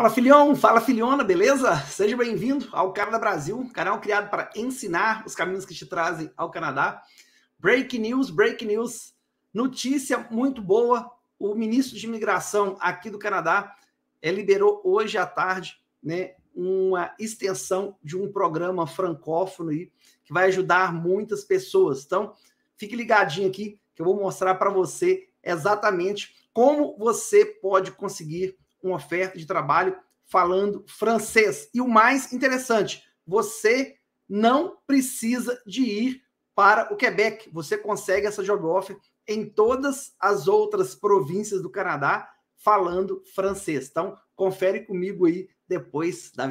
Fala filhão, fala filhona, beleza? Seja bem-vindo ao Canadá Brasil, canal criado para ensinar os caminhos que te trazem ao Canadá. Break news, break news, notícia muito boa. O ministro de Imigração aqui do Canadá é, liberou hoje à tarde né, uma extensão de um programa francófono aí, que vai ajudar muitas pessoas. Então, fique ligadinho aqui que eu vou mostrar para você exatamente como você pode conseguir uma oferta de trabalho falando francês. E o mais interessante, você não precisa de ir para o Quebec. Você consegue essa job offer em todas as outras províncias do Canadá falando francês. Então, confere comigo aí depois da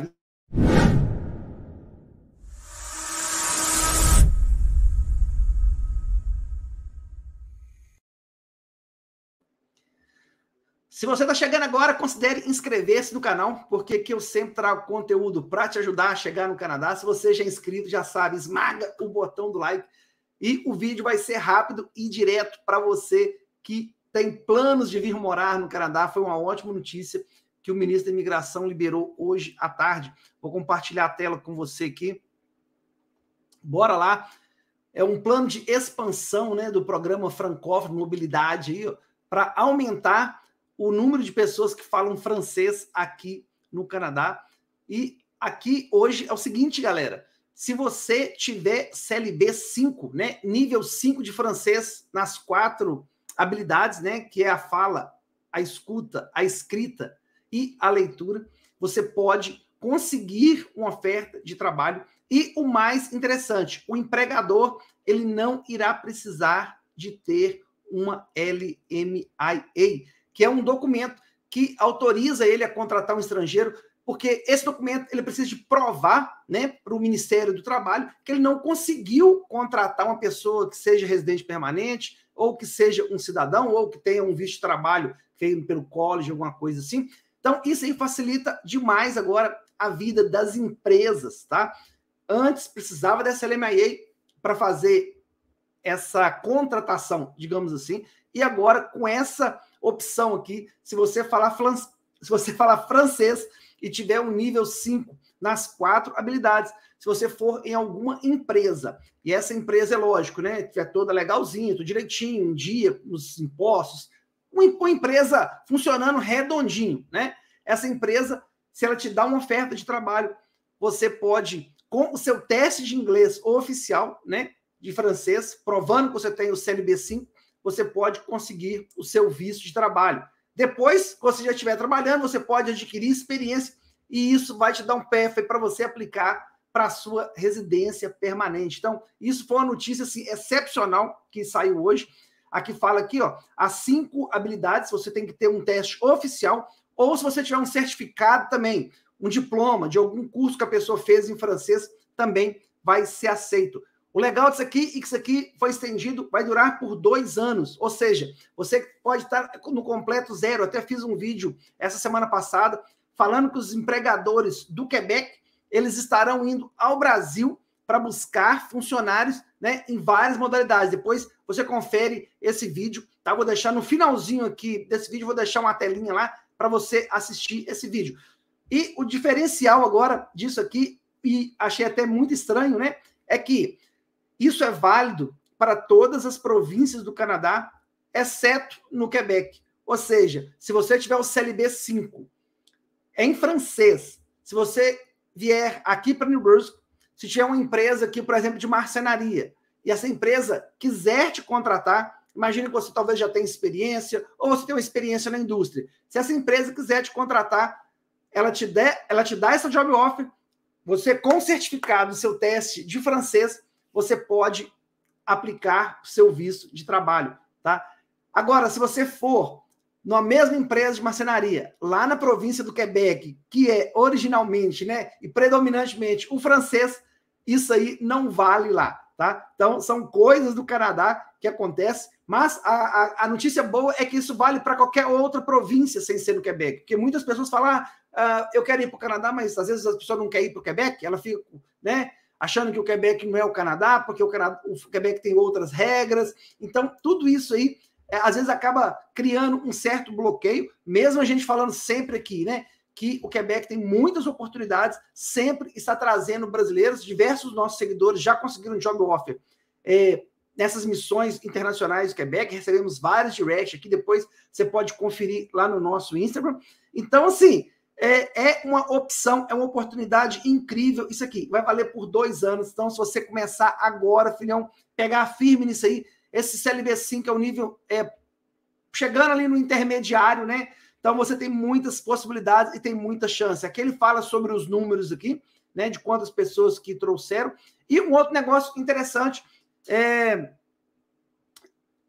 Se você está chegando agora, considere inscrever-se no canal, porque aqui eu sempre trago conteúdo para te ajudar a chegar no Canadá. Se você já é inscrito, já sabe, esmaga o botão do like e o vídeo vai ser rápido e direto para você que tem planos de vir morar no Canadá. Foi uma ótima notícia que o ministro da Imigração liberou hoje à tarde. Vou compartilhar a tela com você aqui. Bora lá. É um plano de expansão né, do programa Francófono Mobilidade para aumentar o número de pessoas que falam francês aqui no Canadá. E aqui hoje é o seguinte, galera. Se você tiver CLB 5, né, nível 5 de francês nas quatro habilidades, né, que é a fala, a escuta, a escrita e a leitura, você pode conseguir uma oferta de trabalho e o mais interessante, o empregador, ele não irá precisar de ter uma LMIA que é um documento que autoriza ele a contratar um estrangeiro, porque esse documento ele precisa de provar né, para o Ministério do Trabalho que ele não conseguiu contratar uma pessoa que seja residente permanente, ou que seja um cidadão, ou que tenha um visto de trabalho feito pelo college, alguma coisa assim. Então, isso aí facilita demais agora a vida das empresas, tá? Antes precisava dessa LMIA para fazer essa contratação, digamos assim, e agora com essa opção aqui. Se você falar, se você falar francês e tiver um nível 5 nas quatro habilidades, se você for em alguma empresa, e essa empresa é lógico, né? Que é toda legalzinha, tudo direitinho, um dia, os impostos, uma empresa funcionando redondinho, né? Essa empresa, se ela te dá uma oferta de trabalho, você pode, com o seu teste de inglês oficial, né? De francês, provando que você tem o CLB5, você pode conseguir o seu visto de trabalho. Depois, quando você já estiver trabalhando, você pode adquirir experiência e isso vai te dar um pé para você aplicar para a sua residência permanente. Então, isso foi uma notícia assim, excepcional que saiu hoje. Aqui fala aqui, ó, as cinco habilidades, você tem que ter um teste oficial ou se você tiver um certificado também, um diploma de algum curso que a pessoa fez em francês, também vai ser aceito. O legal disso aqui é que isso aqui foi estendido, vai durar por dois anos. Ou seja, você pode estar no completo zero. Eu até fiz um vídeo essa semana passada falando que os empregadores do Quebec eles estarão indo ao Brasil para buscar funcionários né, em várias modalidades. Depois você confere esse vídeo, tá? Vou deixar no finalzinho aqui desse vídeo, vou deixar uma telinha lá para você assistir esse vídeo. E o diferencial agora disso aqui, e achei até muito estranho, né? É que isso é válido para todas as províncias do Canadá, exceto no Quebec. Ou seja, se você tiver o CLB 5 é em francês, se você vier aqui para New Brunswick, se tiver uma empresa aqui, por exemplo, de marcenaria, e essa empresa quiser te contratar, imagine que você talvez já tenha experiência ou você tem uma experiência na indústria. Se essa empresa quiser te contratar, ela te, der, ela te dá essa job offer, você com certificado, seu teste de francês, você pode aplicar seu visto de trabalho, tá? Agora, se você for na mesma empresa de marcenaria, lá na província do Quebec, que é originalmente, né, e predominantemente o francês, isso aí não vale lá, tá? Então, são coisas do Canadá que acontece, mas a, a, a notícia boa é que isso vale para qualquer outra província sem ser no Quebec, porque muitas pessoas falam, ah, eu quero ir para o Canadá, mas às vezes a pessoa não quer ir para o Quebec, ela fica, né, achando que o Quebec não é o Canadá, porque o, Canadá, o Quebec tem outras regras. Então, tudo isso aí, é, às vezes, acaba criando um certo bloqueio, mesmo a gente falando sempre aqui, né? Que o Quebec tem muitas oportunidades, sempre está trazendo brasileiros, diversos nossos seguidores já conseguiram job offer. É, nessas missões internacionais do Quebec, recebemos vários directs aqui, depois você pode conferir lá no nosso Instagram. Então, assim, é, é uma opção, é uma oportunidade incrível. Isso aqui vai valer por dois anos. Então, se você começar agora, filhão, pegar firme nisso aí, esse CLB5 é o um nível é, chegando ali no intermediário, né? Então você tem muitas possibilidades e tem muita chance. Aqui ele fala sobre os números aqui, né? De quantas pessoas que trouxeram. E um outro negócio interessante é.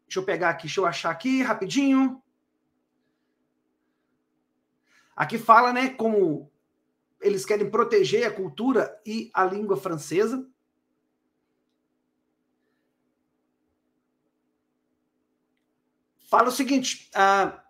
Deixa eu pegar aqui, deixa eu achar aqui rapidinho. Aqui fala, né, como eles querem proteger a cultura e a língua francesa. Fala o seguinte, ah,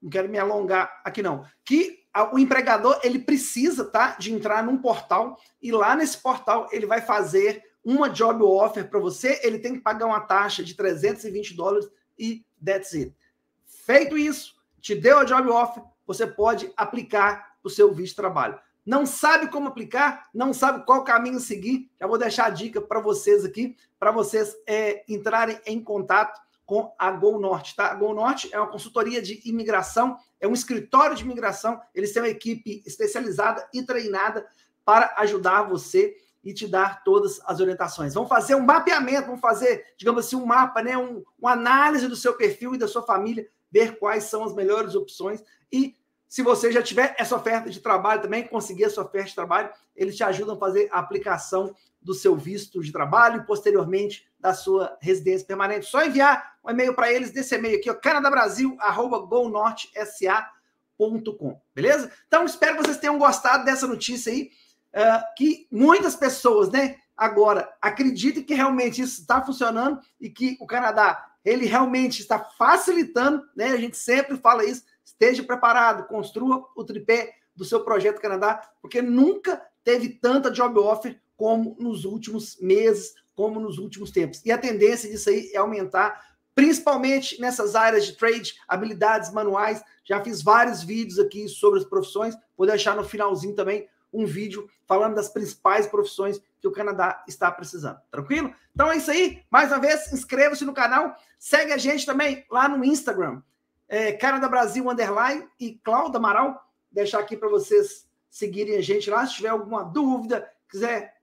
não quero me alongar aqui não, que o empregador ele precisa, tá, de entrar num portal e lá nesse portal ele vai fazer uma job offer para você, ele tem que pagar uma taxa de 320 dólares e that's it. Feito isso, te deu a job offer, você pode aplicar o seu visto de trabalho. Não sabe como aplicar, não sabe qual caminho seguir, já vou deixar a dica para vocês aqui, para vocês é, entrarem em contato com a Gol Norte, tá? A Gol Norte é uma consultoria de imigração, é um escritório de imigração, eles têm uma equipe especializada e treinada para ajudar você e te dar todas as orientações. Vamos fazer um mapeamento, vamos fazer, digamos assim, um mapa, né? Um, uma análise do seu perfil e da sua família ver quais são as melhores opções e se você já tiver essa oferta de trabalho também, conseguir essa oferta de trabalho, eles te ajudam a fazer a aplicação do seu visto de trabalho e posteriormente da sua residência permanente. Só enviar um e-mail para eles desse e-mail aqui, canadabrasil@golnortesa.com, beleza? Então espero que vocês tenham gostado dessa notícia aí, uh, que muitas pessoas, né, Agora, acredite que realmente isso está funcionando e que o Canadá ele realmente está facilitando, né? A gente sempre fala isso. Esteja preparado, construa o tripé do seu projeto Canadá, porque nunca teve tanta job offer como nos últimos meses, como nos últimos tempos. E a tendência disso aí é aumentar, principalmente nessas áreas de trade, habilidades manuais. Já fiz vários vídeos aqui sobre as profissões, vou deixar no finalzinho também um vídeo falando das principais profissões que o Canadá está precisando. Tranquilo? Então é isso aí. Mais uma vez, inscreva-se no canal, segue a gente também lá no Instagram, é, Canadá Brasil Underline e Cláudia Amaral. Deixar aqui para vocês seguirem a gente lá. Se tiver alguma dúvida, quiser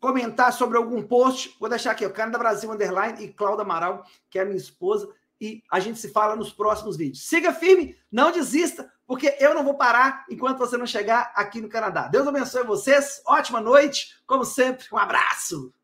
comentar sobre algum post, vou deixar aqui, o Canadá Brasil Underline e Cláudia Amaral, que é minha esposa e a gente se fala nos próximos vídeos. Siga firme, não desista, porque eu não vou parar enquanto você não chegar aqui no Canadá. Deus abençoe vocês, ótima noite, como sempre, um abraço!